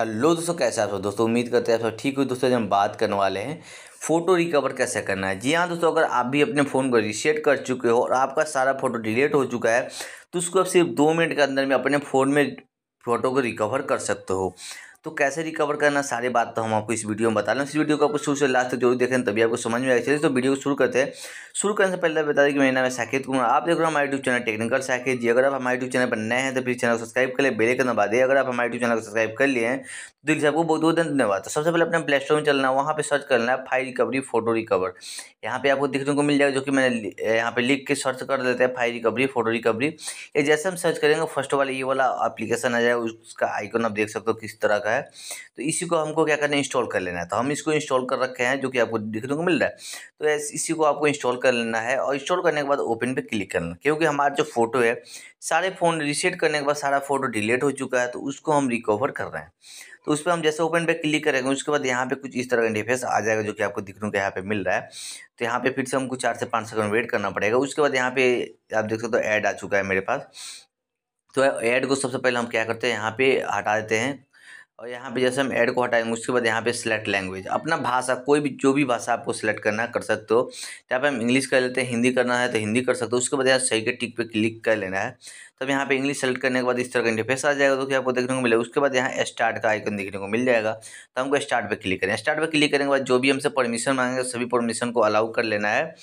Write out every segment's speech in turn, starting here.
hello दोस्तों कैसे आप सब दोस्तों उम्मीद करते हैं आप सब ठीक हो दोस्तों हम बात करने वाले हैं फ़ोटो रिकवर कैसे करना है जी हाँ दोस्तों अगर आप भी अपने फ़ोन को रीसेट कर चुके हो और आपका सारा फ़ोटो डिलीट हो चुका है तो उसको आप सिर्फ दो मिनट के अंदर में अपने फ़ोन में फ़ोटो को रिकवर कर सकते हो तो कैसे रिकवर करना सारी बात तो हम आपको इस वीडियो में बता रहे हैं इस वीडियो को आपको शुरू से लास्ट तक जरूर देखें तभी आपको समझ में आएगा चलिए तो वीडियो को शुरू करते हैं शुरू करने से पहले बता दें कि मेरा नाम है साकेत कुमार आप देख रहे हो हमारे YouTube channel technical Saket ji अगर आप हमारे यूट्यूब चैनल पर नए हैं तो प्लीज़ चैनल को सब्सक्राइब कर ले बेले का दबा दें अगर आप हमारे यूट्यूब चैनल को सब्सक्राइब कर लिए तो दिल से आपको बहुत बहुत धन्यवाद तो सबसे पहले अपने प्ले स्टोर में चलना है वहाँ पर सर्च करना है फाइल रिकवरी फोटो रिकवर यहाँ पे आपको देखने को मिल जाएगा जो कि मैंने यहाँ पे लिख के सर्च कर देते हैं फाइल रिकवरी फोटो रिकवरी ये जैसे हम सर्च करेंगे फर्स्ट वाला ये वाला एप्लीकेशन आ जाएगा उसका आइकन आप देख सकते हो किस तरह का है है तो इसी को हमको क्या करना है इंस्टॉल कर लेना है तो हम इसको इंस्टॉल कर रखे हैं जो कि आपको देखने को मिल रहा है तो इसी को आपको इंस्टॉल कर लेना है और इंस्टॉल करने के बाद ओपन पर क्लिक करना क्योंकि हमारा जो फ़ोटो है सारे फ़ोन रिसेट करने के बाद सारा फ़ोटो डिलीट हो चुका है तो उसको हम रिकवर कर रहे हैं तो उस पर हम जैसे ओपन पे क्लिक करेंगे उसके बाद यहाँ पे कुछ इस तरह का इंटरफेस आ जाएगा जो कि आपको दिखने का यहाँ पे मिल रहा है तो यहाँ पे फिर से हमको चार से पाँच सेकंड वेट करना पड़ेगा उसके बाद यहाँ पे आप देख सकते हो ऐड आ चुका है मेरे पास तो ऐड को सबसे पहले हम क्या करते हैं यहाँ पे हटा देते हैं और यहाँ पे जैसे हम ऐड को हटाएंगे उसके बाद यहाँ पे सिलेक्ट लैंग्वेज अपना भाषा कोई भी जो भी भाषा आपको सिलेक्ट करना कर सकते हो यहाँ पे हम इंग्लिश कर लेते हैं हिंदी करना है तो हिंदी कर सकते हो उसके बाद यहाँ सही के टिक पे क्लिक कर लेना है तब यहाँ पे इंग्लिश सेलेक्ट करने के बाद इस तरह का इंटरफेस आ जाएगा तो क्या आपको देखने को मिलेगा उसके बाद यहाँ स्टार्ट का आइकन देखने को मिल जाएगा तो हमको स्टार्ट पे क्लिक करें स्टार्ट पे क्लिक करने के बाद जो भी हमसे परमिशन मांगेगा सभी परमिशन को अलाउ कर लेना है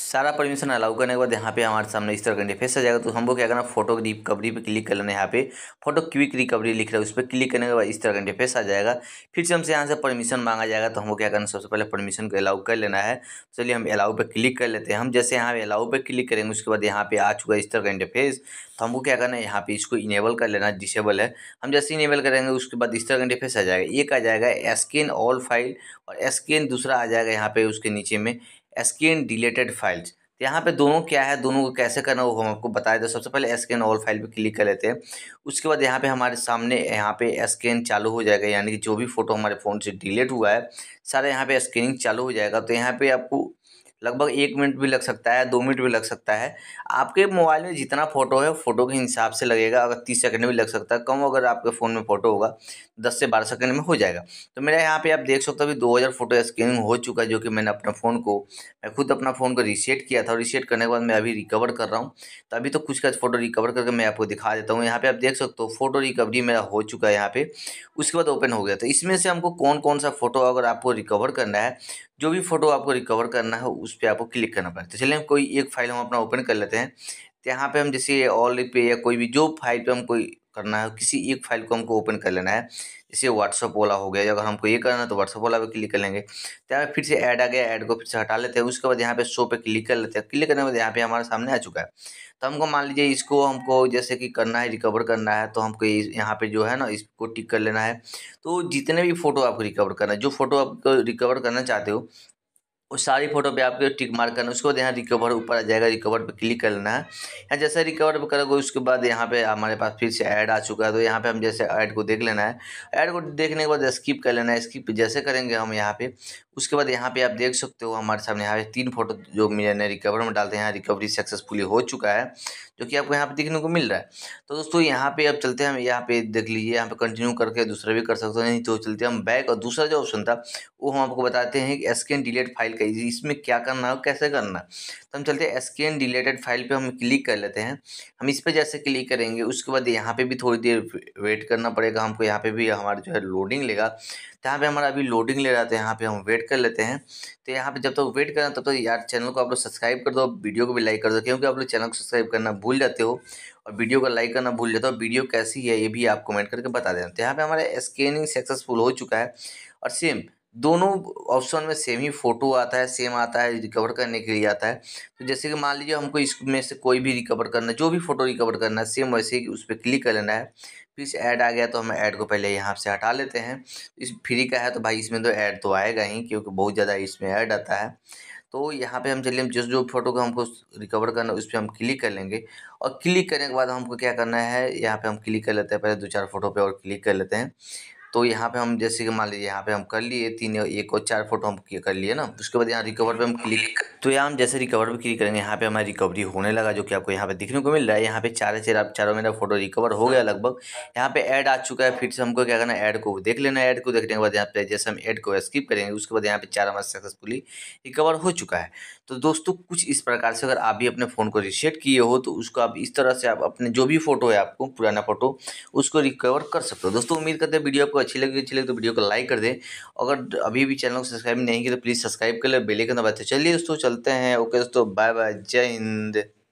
सारा परमिशन अलाउ करने के बाद यहाँ पे हमारे सामने इस तरह का इंटरफेस आ जाएगा तो हमको क्या करना फोटो रिकवरी पर क्लिक कर लेना है यहाँ पे फोटो क्विक रिकवरी लिख रहा है उस पर क्लिक करने के बाद इस तरह का इंटरफेस आ जाएगा फिर से हमसे यहाँ से परमिशन मांगा जाएगा तो हमको क्या करना सबसे पहले परमिशन को अलाउ कर लेना है तो चलिए हम अलाउ पर क्लिक कर लेते हैं हम जैसे यहाँ पे अलाउ पर क्लिक करेंगे उसके बाद यहाँ पे आ चुका है इस तरह का इंटरफेस तो हमको क्या करना है यहाँ पे इसको इनेबल कर लेना डिसेबल है हम जैसे इनेबल करेंगे उसके बाद इस तरह का इंटरफेस आ जाएगा एक आ जाएगा एस्कैन ऑल फाइल और स्कैन दूसरा आ जाएगा यहाँ पे उसके नीचे में स्कैन डिलेटेड फाइल्स तो यहाँ पे दोनों क्या है दोनों को कैसे करना वो हम आपको बताए तो सबसे पहले स्कैन ऑल फाइल पे क्लिक कर लेते हैं उसके बाद यहाँ पे हमारे सामने यहाँ पे स्कैन चालू हो जाएगा यानी कि जो भी फ़ोटो हमारे फ़ोन से डिलीट हुआ है सारा यहाँ पे स्कैनिंग चालू हो जाएगा तो यहाँ पे आपको लगभग एक मिनट भी लग सकता है दो मिनट भी लग सकता है आपके मोबाइल में जितना फ़ोटो है फ़ोटो के हिसाब से लगेगा अगर तीस सेकंड भी लग सकता है कम अगर आपके फ़ोन में फ़ोटो होगा दस से बारह सेकंड में हो जाएगा तो मेरा यहाँ पे आप देख सकते हो अभी दो हज़ार फ़ोटो स्कैनिंग हो चुका है जो कि मैंने अपने फ़ोन को मैं खुद अपना फ़ोन को रीसेट किया था और रीसेट करने के बाद मैं अभी रिकवर कर रहा हूँ तो अभी तो कुछ का फ़ोटो रिकवर करके मैं आपको दिखा देता हूँ यहाँ पर आप देख सकते हो फ़ोटो रिकवरी मेरा हो चुका है यहाँ पर उसके बाद ओपन हो गया तो इसमें से हमको कौन कौन सा फ़ोटो अगर आपको रिकवर करना है जो भी फ़ोटो आपको रिकवर करना है उस पर आपको क्लिक करना पड़ता है चलिए कोई एक फाइल हम अपना ओपन कर लेते हैं तो यहाँ पे हम जैसे ऑल पे या कोई भी जो फाइल पे हम कोई करना है किसी एक फाइल को हमको ओपन कर लेना है जैसे व्हाट्सअप वाला हो गया अगर हमको ये करना है तो व्हाट्सअप वाला पे क्लिक कर लेंगे त्यार तो फिर से ऐड आ गया ऐड को फिर से हटा लेते हैं उसके बाद यहाँ पे शो पे क्लिक कर लेते हैं क्लिक करने के बाद यहाँ पे हमारे सामने आ चुका है तो हमको मान लीजिए इसको हमको जैसे कि करना है रिकवर करना है तो हमको यहाँ पे जो है ना इसको टिक कर लेना है तो जितने भी फोटो आपको रिकवर करना है जो फोटो आपको रिकवर करना चाहते हो वो सारी फोटो पे आपके टिक मार करना उसके बाद यहाँ रिकवर ऊपर आ जाएगा रिकवर पे क्लिक कर लेना है यहाँ जैसे रिकवर पे करोगे उसके बाद यहाँ पे हमारे पास फिर से ऐड आ चुका है तो यहाँ पे हम जैसे ऐड को देख लेना है ऐड को देखने के बाद स्किप कर लेना है स्किप जैसे करेंगे हम यहाँ पे उसके बाद यहाँ पे आप देख सकते हो हमारे सामने यहाँ पे तीन फोटो जो मैंने रिकवर में डालते हैं यहाँ रिकवरी सक्सेसफुली हो चुका है जो कि आपको यहाँ पे देखने को मिल रहा है तो दोस्तों यहाँ पे अब चलते हैं हम यहाँ पे देख लीजिए यहाँ पे कंटिन्यू करके दूसरा भी कर सकते हैं नहीं तो चलते हम बैक और दूसरा जो ऑप्शन था वो हम आपको बताते हैं कि स्कैन डिलीट फाइल का इसमें क्या करना है कैसे करना है तो हम चलते हैं स्कैन रिलेटेड फाइल पे हम क्लिक कर लेते हैं हम इस पर जैसे क्लिक करेंगे उसके बाद यहाँ पे भी थोड़ी देर वेट करना पड़ेगा हमको यहाँ पे भी हमारा जो है लोडिंग लेगा तो यहाँ पर हमारा अभी लोडिंग ले रहा था तो यहाँ पे हम वेट कर लेते हैं तो यहाँ पे जब तक तो वेट करना तब तक तो यार चैनल को आप लोग सब्सक्राइब कर दो वीडियो को भी लाइक कर दो क्योंकि आप लोग चैनल को सब्सक्राइब करना भूल जाते हो और वीडियो को लाइक करना भूल जाते हो वीडियो कैसी है ये भी आप कमेंट करके बता देना तो यहाँ पर हमारा स्कैनिंग सक्सेसफुल हो चुका है और सेम दोनों ऑप्शन में सेम ही फ़ोटो आता है सेम आता है रिकवर करने के लिए आता है तो जैसे कि मान लीजिए हमको इसमें से कोई भी रिकवर करना है जो भी फ़ोटो रिकवर करना है सेम वैसे ही उस पर क्लिक कर लेना है फिर से ऐड आ गया तो हम ऐड को पहले यहाँ से हटा लेते हैं इस फ्री का है तो भाई इसमें तो ऐड तो आएगा ही क्योंकि बहुत ज़्यादा इसमें ऐड आता है तो यहाँ पे हम चलिए जिस जो फोटो को हमको रिकवर करना है उस पर हम क्लिक कर लेंगे और क्लिक करने के बाद हमको क्या करना है यहाँ पे हम क्लिक कर लेते हैं पहले दो चार फोटो पे और क्लिक कर लेते हैं तो यहाँ पे हम जैसे कि मान लीजिए यहाँ पे हम कर लिए तीन एक और चार फोटो हम कर लिए ना तो उसके बाद यहाँ रिकवर पे हम क्लिक तो यहाँ हम जैसे रिकवर पे क्लिक करेंगे यहाँ पे हमारी रिकवरी होने लगा जो कि आपको यहाँ पे दिखने को मिल रहा है यहाँ पे चार चार आप चारों मेरा फोटो रिकवर हो गया लगभग यहाँ पे ऐड आ चुका है फिर से हमको क्या करना एड ऐड को देख लेना ऐड को देखने के बाद यहाँ पे जैसे हम एड को स्किप करेंगे उसके बाद यहाँ पे चार हमारा सक्सेसफुली रिकवर हो चुका है तो दोस्तों कुछ इस प्रकार से अगर आप भी अपने फ़ोन को रिसेट किए हो तो उसको आप इस तरह से आप अपने जो भी फोटो है आपको पुराना फोटो उसको रिकवर कर सकते हो दोस्तों उम्मीद करते हैं वीडियो आपको अच्छी लगी अच्छी लगी तो वीडियो को लाइक कर दें अगर अभी भी चैनल को सब्सक्राइब नहीं किया तो प्लीज़ सब्सक्राइब कर ले बेलेकन दबाते चलिए दोस्तों चलते हैं ओके दोस्तों बाय बाय जय हिंद